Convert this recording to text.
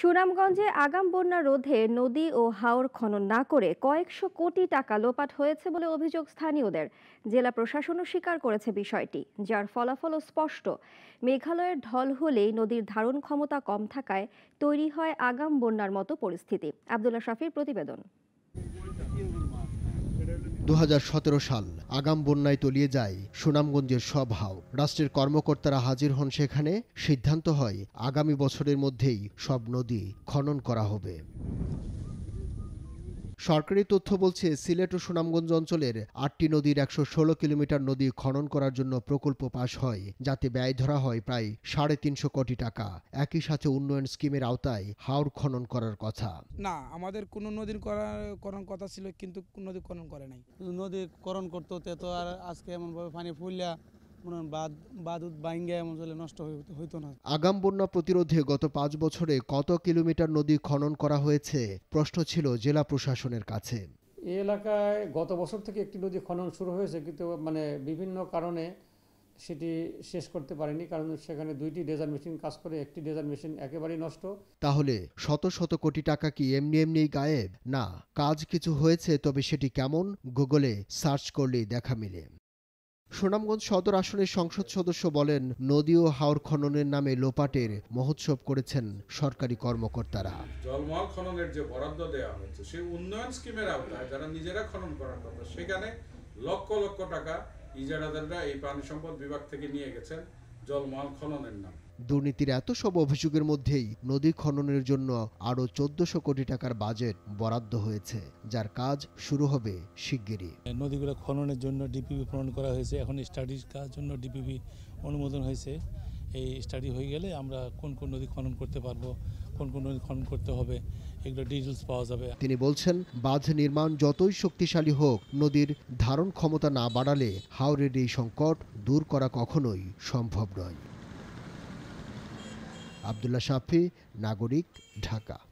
সুনামগঞ্জে আগাম বন্যা রোধে নদী ও হাওর খনন না করে কয়েকশো কোটি টাকা লোপাট হয়েছে বলে অভিযোগ স্থানীয়দের জেলা প্রশাসনও স্বীকার করেছে বিষয়টি যার ফলাফলও স্পষ্ট মেঘালয়ের ঢল হলেই নদীর ধারণ ক্ষমতা কম থাকায় তৈরি হয় আগাম বন্যার মতো পরিস্থিতি আবদুল্লা শাফির প্রতিবেদন দু সাল আগাম বন্যায় তলিয়ে যায় সুনামগঞ্জের সব হাও রাষ্ট্রের কর্মকর্তারা হাজির হন সেখানে সিদ্ধান্ত হয় আগামী বছরের মধ্যেই সব নদী খনন করা হবে সরকারি তথ্য বলছে সিলেট ও সুনামগঞ্জ অঞ্চলের আটটি নদীর একশো ষোলো কিলোমিটার নদী খনন করার জন্য প্রকল্প পাশ হয় যাতে ব্যয় ধরা হয় প্রায় সাড়ে তিনশো কোটি টাকা একই সাথে উন্নয়ন স্কিমের আওতায় হাওড় খনন করার কথা না আমাদের কোন নদীর করার করার কথা ছিল কিন্তু নদী খনন করে নাই নদী খনন করতে হতে তো আর আজকে এমনভাবে পানি ফুললা বাদ বাদুদ নষ্ট হইতো না আগাম বন্যা প্রতিরোধে গত পাঁচ বছরে কত কিলোমিটার নদী খনন করা হয়েছে প্রশ্ন ছিল জেলা প্রশাসনের কাছে এই এলাকায় গত বছর থেকে একটি নদী খনন শুরু হয়েছে কিন্তু মানে বিভিন্ন কারণে সেটি শেষ করতে পারেনি কারণ সেখানে দুইটি ডেজার মেশিন কাজ করে একটি ডেজার মেশিন একেবারেই নষ্ট তাহলে শত শত কোটি টাকা কি এমনি এমনি গায়েব না কাজ কিছু হয়েছে তবে সেটি কেমন গুগলে সার্চ করলেই দেখা মিলে সুনামগঞ্জ সদর আসনের সংসদ সদস্য বলেন নদী ও হাওর খননের নামে লোপাটের মহোৎসব করেছেন সরকারি কর্মকর্তারা জলমহল খননের যে বরাদ্দ দেওয়া হয়েছে সেই উন্নয়ন স্কিমের আওতায় যারা নিজেরা খনন করার কথা সেখানে লক্ষ লক্ষ টাকা ইজারাদাররা এই পানি সম্পদ বিভাগ থেকে নিয়ে গেছেন জলমহল খননের নাম দুর্নীতির এত সব অভিযোগের মধ্যেই নদী খননের জন্য আরও চোদ্দশো কোটি টাকার বাজেট বরাদ্দ হয়েছে যার কাজ শুরু হবে শিগগিরই নদীগুলো খননের জন্য ডিপিপি প্রণয়ন করা হয়েছে এখন স্টাডির কাজ জন্য ডিপিপি অনুমোদন হয়েছে এই স্টাডি হয়ে গেলে আমরা কোন কোন নদী খনন করতে পারবো কোন কোন নদী খনন করতে হবে এগুলো ডিটেলস পাওয়া যাবে তিনি বলছেন বাঁধ নির্মাণ যতই শক্তিশালী হোক নদীর ধারণ ক্ষমতা না বাড়ালে হাওরের এই সংকট দূর করা কখনোই সম্ভব নয় আবদুল্লাহ শাফি নাগরিক ঢাকা